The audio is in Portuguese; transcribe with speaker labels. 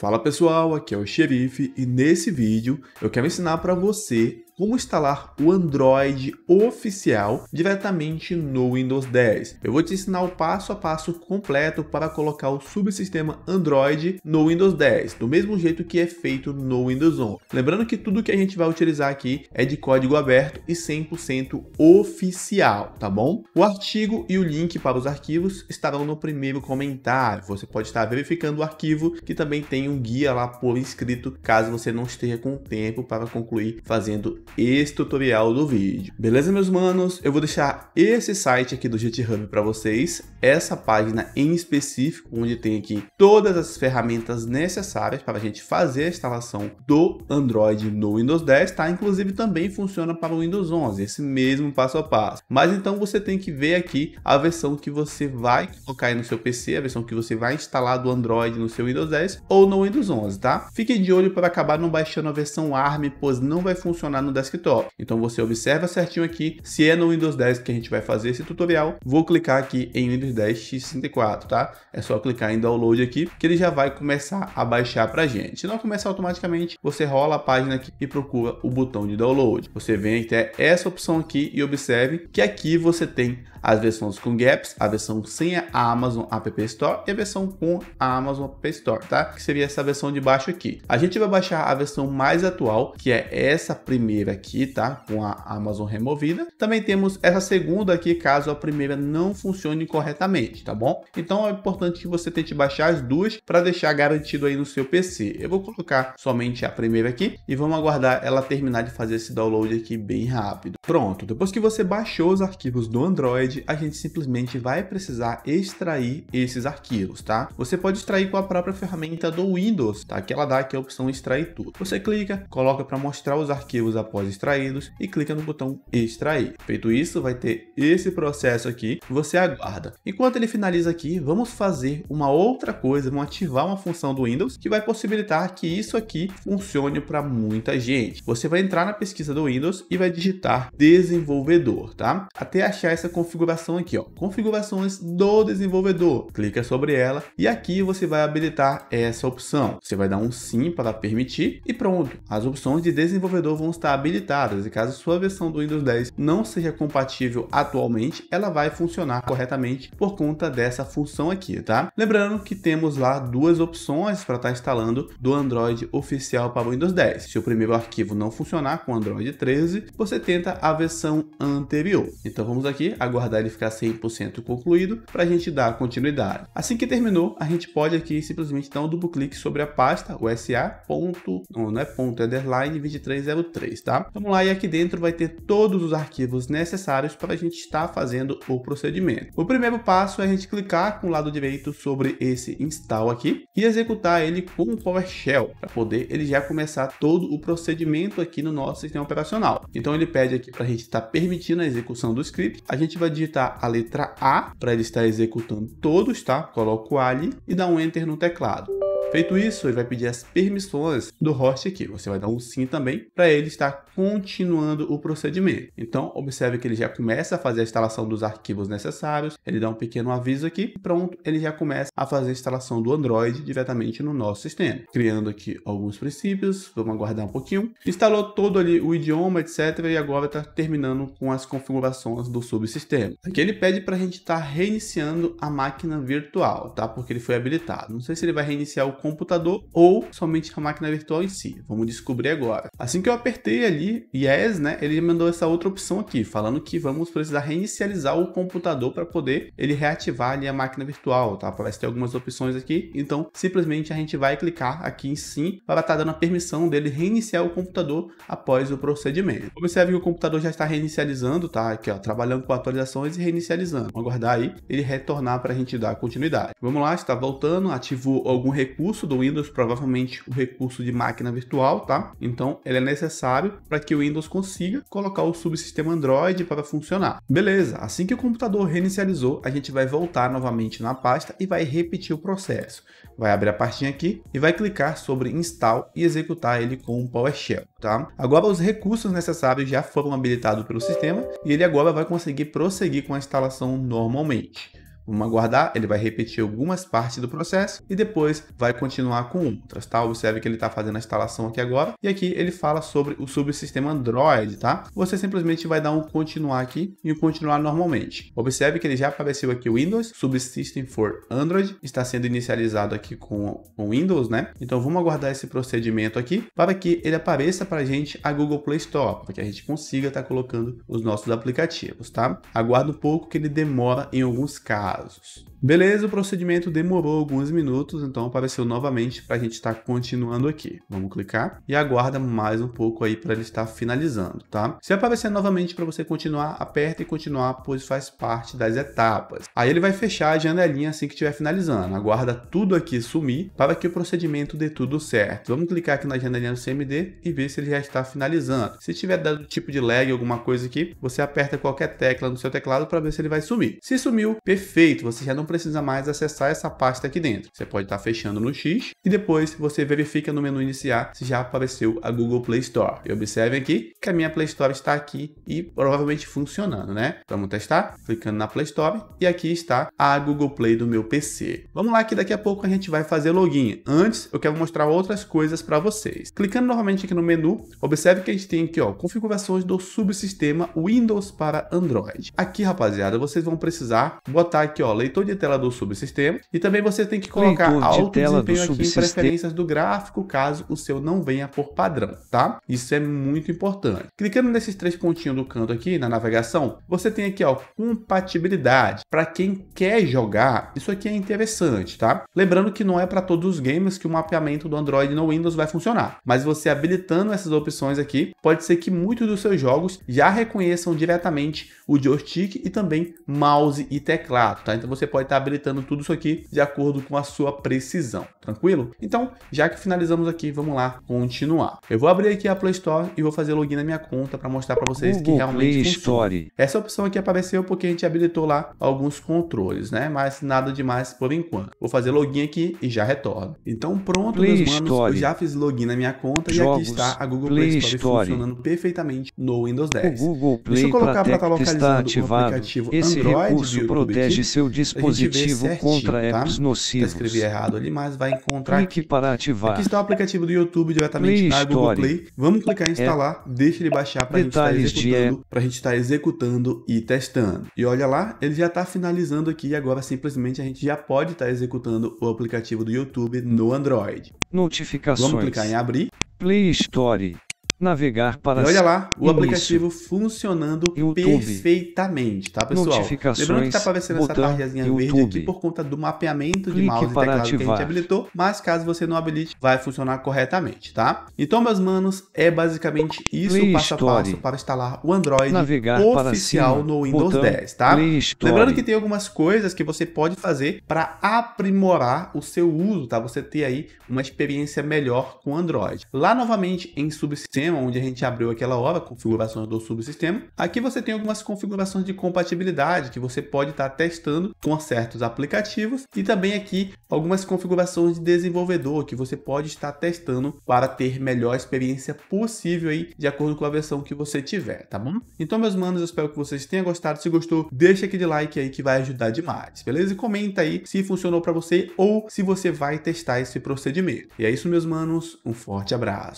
Speaker 1: Fala pessoal, aqui é o Xerife e nesse vídeo eu quero ensinar para você como instalar o Android oficial diretamente no Windows 10. Eu vou te ensinar o passo a passo completo para colocar o subsistema Android no Windows 10, do mesmo jeito que é feito no Windows 11. Lembrando que tudo que a gente vai utilizar aqui é de código aberto e 100% oficial, tá bom? O artigo e o link para os arquivos estarão no primeiro comentário. Você pode estar verificando o arquivo que também tem um guia lá por inscrito, caso você não esteja com tempo para concluir fazendo esse tutorial do vídeo. Beleza, meus manos? Eu vou deixar esse site aqui do GitHub para vocês, essa página em específico, onde tem aqui todas as ferramentas necessárias para a gente fazer a instalação do Android no Windows 10, tá? Inclusive também funciona para o Windows 11, esse mesmo passo a passo. Mas então você tem que ver aqui a versão que você vai colocar aí no seu PC, a versão que você vai instalar do Android no seu Windows 10 ou no Windows 11, tá? Fique de olho para acabar não baixando a versão ARM, pois não vai funcionar no desktop. Então você observa certinho aqui se é no Windows 10 que a gente vai fazer esse tutorial. Vou clicar aqui em Windows 10 X64, tá? É só clicar em download aqui que ele já vai começar a baixar pra gente. Se não começar automaticamente, você rola a página aqui e procura o botão de download. Você vem até essa opção aqui e observe que aqui você tem as versões com gaps, a versão sem a Amazon App Store e a versão com a Amazon App Store, tá? Que seria essa versão de baixo aqui. A gente vai baixar a versão mais atual, que é essa primeira aqui, tá? Com a Amazon removida. Também temos essa segunda aqui, caso a primeira não funcione corretamente corretamente, tá bom? Então é importante que você tente baixar as duas para deixar garantido aí no seu PC. Eu vou colocar somente a primeira aqui e vamos aguardar ela terminar de fazer esse download aqui bem rápido. Pronto, depois que você baixou os arquivos do Android, a gente simplesmente vai precisar extrair esses arquivos, tá? Você pode extrair com a própria ferramenta do Windows, tá? Que ela dá aqui a opção extrair tudo. Você clica, coloca para mostrar os arquivos após extraídos e clica no botão extrair. Feito isso, vai ter esse processo aqui. Você aguarda. Enquanto ele finaliza aqui, vamos fazer uma outra coisa, vamos ativar uma função do Windows que vai possibilitar que isso aqui funcione para muita gente. Você vai entrar na pesquisa do Windows e vai digitar desenvolvedor, tá? Até achar essa configuração aqui, ó, configurações do desenvolvedor. Clica sobre ela e aqui você vai habilitar essa opção. Você vai dar um sim para permitir e pronto. As opções de desenvolvedor vão estar habilitadas e caso sua versão do Windows 10 não seja compatível atualmente, ela vai funcionar corretamente por conta dessa função aqui, tá? Lembrando que temos lá duas opções para estar tá instalando do Android oficial para o Windows 10. Se o primeiro arquivo não funcionar com Android 13, você tenta a versão anterior. Então vamos aqui aguardar ele ficar 100% concluído para a gente dar continuidade. Assim que terminou, a gente pode aqui simplesmente dar um duplo clique sobre a pasta, USA ponto, não, não é ponto, é underline 2303, tá? Vamos lá, e aqui dentro vai ter todos os arquivos necessários para a gente estar fazendo o procedimento. O primeiro passo é a gente clicar com o lado direito sobre esse install aqui e executar ele com o PowerShell para poder ele já começar todo o procedimento aqui no nosso sistema operacional. Então ele pede aqui para a gente estar tá permitindo a execução do script. A gente vai digitar a letra A para ele estar executando todos, tá? Coloco A ali e dá um Enter no teclado. Feito isso, ele vai pedir as permissões do host aqui. Você vai dar um sim também para ele estar continuando o procedimento. Então, observe que ele já começa a fazer a instalação dos arquivos necessários. Ele dá um pequeno aviso aqui pronto, ele já começa a fazer a instalação do Android diretamente no nosso sistema. Criando aqui alguns princípios, vamos aguardar um pouquinho. Instalou todo ali o idioma, etc. E agora está terminando com as configurações do subsistema. Aqui ele pede para a gente estar tá reiniciando a máquina virtual, tá? Porque ele foi habilitado. Não sei se ele vai reiniciar o computador ou somente a máquina virtual em si. Vamos descobrir agora. Assim que eu apertei ali Yes, né, ele mandou essa outra opção aqui, falando que vamos precisar reinicializar o computador para poder ele reativar ali a máquina virtual, tá? Parece ter algumas opções aqui, então simplesmente a gente vai clicar aqui em sim para estar tá dando a permissão dele reiniciar o computador após o procedimento. Observe que o computador já está reinicializando, tá? Aqui ó, trabalhando com atualizações e reinicializando. Vamos aguardar aí ele retornar para a gente dar continuidade. Vamos lá, está voltando, ativou algum recurso recurso do Windows, provavelmente o recurso de máquina virtual, tá? Então ele é necessário para que o Windows consiga colocar o subsistema Android para funcionar. Beleza, assim que o computador reinicializou, a gente vai voltar novamente na pasta e vai repetir o processo. Vai abrir a pastinha aqui e vai clicar sobre install e executar ele com o PowerShell, tá? Agora os recursos necessários já foram habilitados pelo sistema e ele agora vai conseguir prosseguir com a instalação normalmente. Vamos aguardar, ele vai repetir algumas partes do processo e depois vai continuar com outras, tá? Observe que ele está fazendo a instalação aqui agora e aqui ele fala sobre o subsistema Android, tá? Você simplesmente vai dar um continuar aqui e um continuar normalmente. Observe que ele já apareceu aqui o Windows, Subsystem for Android, está sendo inicializado aqui com o Windows, né? Então vamos aguardar esse procedimento aqui para que ele apareça para a gente a Google Play Store, para que a gente consiga estar tá colocando os nossos aplicativos, tá? Aguarda um pouco que ele demora em alguns casos casos. Beleza, o procedimento demorou alguns minutos, então apareceu novamente para a gente estar tá continuando aqui. Vamos clicar e aguarda mais um pouco aí para ele estar finalizando, tá? Se aparecer novamente para você continuar, aperta e continuar, pois faz parte das etapas. Aí ele vai fechar a janelinha assim que estiver finalizando. Aguarda tudo aqui sumir para que o procedimento dê tudo certo. Vamos clicar aqui na janelinha do CMD e ver se ele já está finalizando. Se tiver dado tipo de lag, alguma coisa aqui, você aperta qualquer tecla no seu teclado para ver se ele vai sumir. Se sumiu, perfeito, você já não precisa mais acessar essa pasta aqui dentro. Você pode estar tá fechando no X e depois você verifica no menu iniciar se já apareceu a Google Play Store. E observem aqui que a minha Play Store está aqui e provavelmente funcionando, né? Vamos testar? Clicando na Play Store e aqui está a Google Play do meu PC. Vamos lá que daqui a pouco a gente vai fazer login. Antes, eu quero mostrar outras coisas para vocês. Clicando novamente aqui no menu, observe que a gente tem aqui, ó, configurações do subsistema Windows para Android. Aqui, rapaziada, vocês vão precisar botar aqui, ó, leitor de tela do subsistema. E também você tem que colocar Leitor alto de tela desempenho aqui em preferências do gráfico, caso o seu não venha por padrão, tá? Isso é muito importante. Clicando nesses três pontinhos do canto aqui, na navegação, você tem aqui, ó, compatibilidade. Para quem quer jogar, isso aqui é interessante, tá? Lembrando que não é para todos os games que o mapeamento do Android no Windows vai funcionar, mas você habilitando essas opções aqui, pode ser que muitos dos seus jogos já reconheçam diretamente o joystick e também mouse e teclado, tá? Então você pode estar tá habilitando tudo isso aqui de acordo com a sua precisão, tranquilo? Então, já que finalizamos aqui, vamos lá continuar. Eu vou abrir aqui a Play Store e vou fazer login na minha conta para mostrar para vocês Google que realmente Play funciona. Essa opção aqui apareceu porque a gente habilitou lá alguns controles, né? Mas nada demais por enquanto. Vou fazer login aqui e já retorno. Então pronto, Play meus manos, Story. eu já fiz login na minha conta Jogos. e aqui está a Google Play, Play Store Story. funcionando perfeitamente no Windows 10. O Google Play Deixa eu colocar para tá estar localizando está ativado. aplicativo Esse Android recurso protege aqui. seu dispositivo dispositivo contra tá? apps tá? nocivos. Eu escrevi errado ali, mas vai encontrar Clique aqui. para ativar. Aqui está o aplicativo do YouTube diretamente Play na Story. Google Play. Vamos clicar em é instalar, é. deixa ele baixar para a gente tá estar executando, de... a gente estar tá executando e testando. E olha lá, ele já está finalizando aqui e agora simplesmente a gente já pode estar executando o aplicativo do YouTube no Android. Notificações. Vamos clicar em abrir. Play Store. Navegar para. E olha lá, o início. aplicativo funcionando YouTube. perfeitamente, tá, pessoal? Lembrando que tá aparecendo essa tarjazinha YouTube. verde aqui por conta do mapeamento Clique de mouse e teclado ativar. que a gente habilitou, mas caso você não habilite, vai funcionar corretamente, tá? Então, meus manos, é basicamente isso Play passo Story. a passo para instalar o Android Navegar oficial no Windows botão, 10, tá? Lembrando que tem algumas coisas que você pode fazer para aprimorar o seu uso, tá? Você ter aí uma experiência melhor com Android. Lá novamente em subsistema onde a gente abriu aquela hora, configurações do subsistema. Aqui você tem algumas configurações de compatibilidade que você pode estar tá testando com certos aplicativos e também aqui algumas configurações de desenvolvedor que você pode estar testando para ter melhor experiência possível aí, de acordo com a versão que você tiver, tá bom? Então, meus manos, eu espero que vocês tenham gostado. Se gostou, deixa aquele like aí que vai ajudar demais, beleza? E comenta aí se funcionou para você ou se você vai testar esse procedimento. E é isso, meus manos. Um forte abraço.